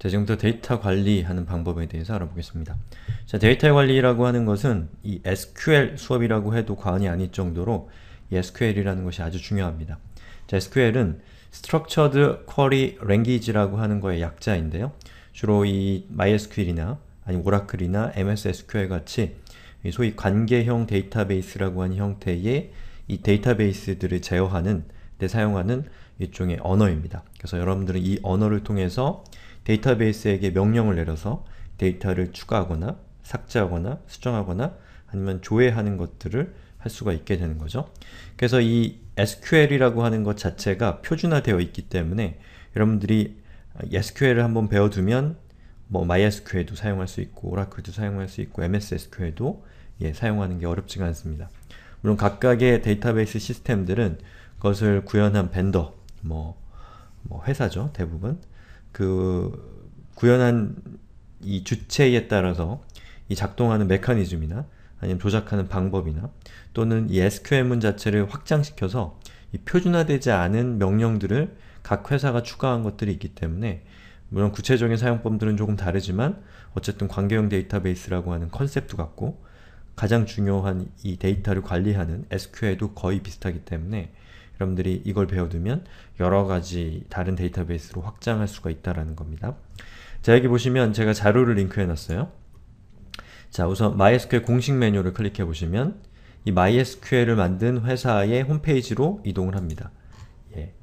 자, 지금부터 데이터 관리하는 방법에 대해서 알아보겠습니다. 자, 데이터 관리라고 하는 것은 이 SQL 수업이라고 해도 과언이 아닐 정도로 SQL이라는 것이 아주 중요합니다. 자, SQL은 Structured Query Language라고 하는 거의 약자인데요. 주로 이 MySQL이나 아니면 오라클이나 MS SQL 같이 소위 관계형 데이터베이스라고 하는 형태의 이 데이터베이스들을 제어하는 데 네, 사용하는 일종의 언어입니다. 그래서 여러분들은 이 언어를 통해서 데이터베이스에게 명령을 내려서 데이터를 추가하거나 삭제하거나 수정하거나 아니면 조회하는 것들을 할 수가 있게 되는 거죠. 그래서 이 SQL이라고 하는 것 자체가 표준화되어 있기 때문에 여러분들이 SQL을 한번 배워두면 뭐 MySQL도 사용할 수 있고 오라클도 사용할 수 있고 MS SQL도 예, 사용하는 게 어렵지가 않습니다. 물론 각각의 데이터베이스 시스템들은 그것을 구현한 벤더, 뭐, 뭐 회사죠 대부분 그 구현한 이 주체에 따라서 이 작동하는 메커니즘이나 아니면 조작하는 방법이나 또는 이 SQL문 자체를 확장시켜서 이 표준화되지 않은 명령들을 각 회사가 추가한 것들이 있기 때문에 물론 구체적인 사용법들은 조금 다르지만 어쨌든 관계형 데이터베이스라고 하는 컨셉도 같고 가장 중요한 이 데이터를 관리하는 SQL도 거의 비슷하기 때문에 여러분들이 이걸 배워두면 여러 가지 다른 데이터베이스로 확장할 수가 있다라는 겁니다. 자 여기 보시면 제가 자료를 링크해놨어요. 자 우선 MySQL 공식 메뉴를 클릭해보시면 이 MySQL을 만든 회사의 홈페이지로 이동을 합니다. 예.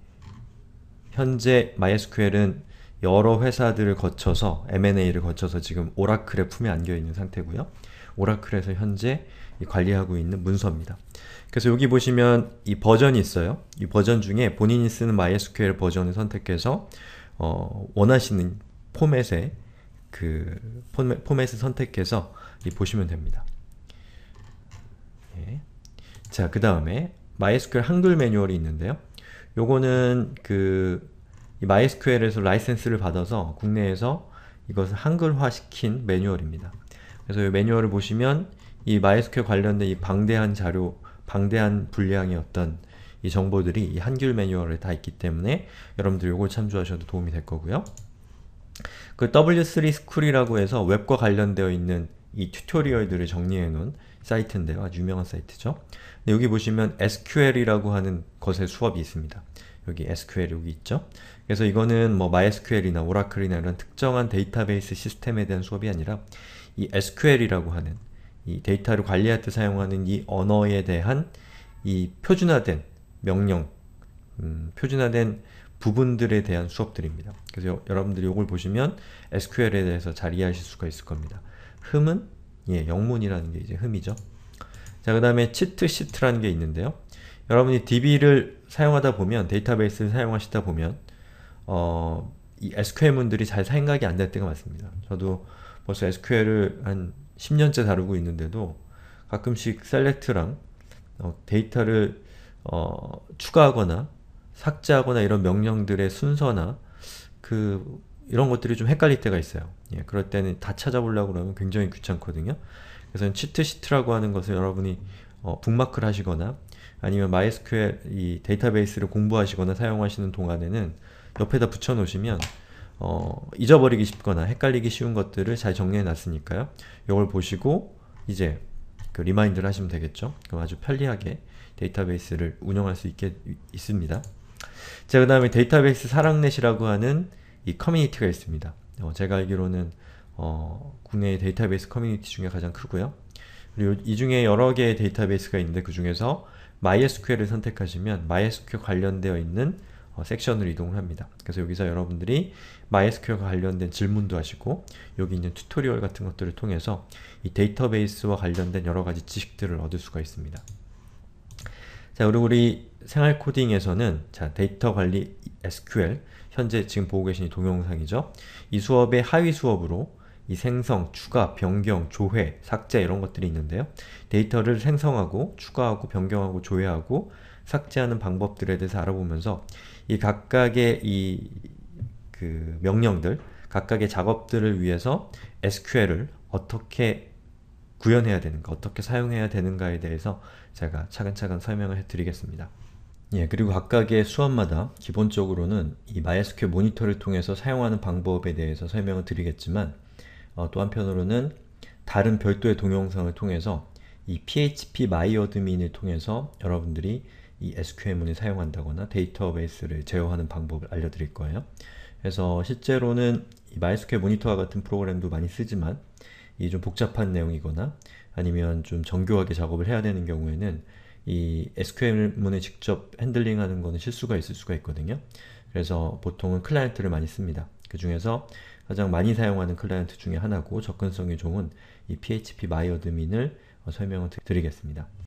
현재 MySQL은 여러 회사들을 거쳐서 M&A를 거쳐서 지금 오라클의 품에 안겨있는 상태고요. 오라클에서 현재 관리하고 있는 문서입니다. 그래서 여기 보시면 이 버전이 있어요. 이 버전 중에 본인이 쓰는 MySQL 버전을 선택해서 어, 원하시는 포맷에 그 포맷, 포맷을 선택해서 보시면 됩니다. 예. 자, 그 다음에 MySQL 한글 매뉴얼이 있는데요. 요거는 그 MySQL에서 라이센스를 받아서 국내에서 이것을 한글화 시킨 매뉴얼입니다. 그래서 이 매뉴얼을 보시면 이 MySQL 관련된 이 방대한 자료, 방대한 분량의 어떤 이 정보들이 이 한글 매뉴얼에 다 있기 때문에 여러분들 이걸 참조하셔도 도움이 될 거고요. 그 W3 스쿨이라고 해서 웹과 관련되어 있는 이 튜토리얼들을 정리해 놓은 사이트인데요. 아주 유명한 사이트죠. 근데 여기 보시면 SQL이라고 하는 것의 수업이 있습니다. 여기 SQL 여기 있죠. 그래서 이거는 뭐 MySQL이나 오라클이나 이런 특정한 데이터베이스 시스템에 대한 수업이 아니라 이 SQL이라고 하는 이 데이터를 관리할 때 사용하는 이 언어에 대한 이 표준화된 명령, 음, 표준화된 부분들에 대한 수업들입니다. 그래서 여러분들이 이걸 보시면 SQL에 대해서 잘 이해하실 수가 있을 겁니다. 흠은 예, 영문이라는 게 이제 흠이죠. 자, 그 다음에 치트 시트라는 게 있는데요. 여러분이 DB를 사용하다 보면, 데이터베이스를 사용하시다 보면 어, 이 SQL문들이 잘 생각이 안 될 때가 많습니다. 저도 벌써 SQL을 한 10년째 다루고 있는데도 가끔씩 셀렉트랑 어, 데이터를 어, 추가하거나 삭제하거나 이런 명령들의 순서나 그 이런 것들이 좀 헷갈릴 때가 있어요. 예, 그럴 때는 다 찾아보려고 그러면 굉장히 귀찮거든요. 그래서 치트시트라고 하는 것을 여러분이 어, 북마크를 하시거나 아니면 MySQL 이 데이터베이스를 공부하시거나 사용하시는 동안에는 옆에다 붙여놓으시면 어, 잊어버리기 쉽거나 헷갈리기 쉬운 것들을 잘 정리해 놨으니까요. 이걸 보시고 이제 그 리마인드를 하시면 되겠죠. 그럼 아주 편리하게 데이터베이스를 운영할 수 있게 있습니다. 자, 그 다음에 데이터베이스 사랑넷이라고 하는 이 커뮤니티가 있습니다. 어, 제가 알기로는 어, 국내 데이터베이스 커뮤니티 중에 가장 크고요. 그리고 이 중에 여러 개의 데이터베이스가 있는데 그 중에서 MySQL을 선택하시면 MySQL 관련되어 있는 어, 섹션으로 이동을 합니다. 그래서 여기서 여러분들이 MySQL과 관련된 질문도 하시고 여기 있는 튜토리얼 같은 것들을 통해서 이 데이터베이스와 관련된 여러가지 지식들을 얻을 수가 있습니다. 자 그리고 우리 생활 코딩에서는 자 데이터 관리 SQL 현재 지금 보고 계신 이 동영상이죠. 이 수업의 하위 수업으로 이 생성, 추가, 변경, 조회, 삭제 이런 것들이 있는데요. 데이터를 생성하고, 추가하고, 변경하고, 조회하고, 삭제하는 방법들에 대해서 알아보면서 이 각각의 이 그 명령들, 각각의 작업들을 위해서 SQL을 어떻게 구현해야 되는가, 어떻게 사용해야 되는가에 대해서 제가 차근차근 설명을 해드리겠습니다. 예, 그리고 각각의 수업마다 기본적으로는 이 MySQL 모니터를 통해서 사용하는 방법에 대해서 설명을 드리겠지만 어, 또 한편으로는 다른 별도의 동영상을 통해서 이 PHP 마이어드민을 통해서 여러분들이 이 SQL문이 사용한다거나 데이터베이스를 제어하는 방법을 알려드릴 거예요. 그래서 실제로는 MySQL 모니터와 같은 프로그램도 많이 쓰지만 이 좀 복잡한 내용이거나 아니면 좀 정교하게 작업을 해야 되는 경우에는 이 SQL문에 직접 핸들링하는 것은 실수가 있을 수가 있거든요. 그래서 보통은 클라이언트를 많이 씁니다. 그 중에서 가장 많이 사용하는 클라이언트 중에 하나고 접근성이 좋은 이 PHP 마이어드민을 설명을 드리겠습니다.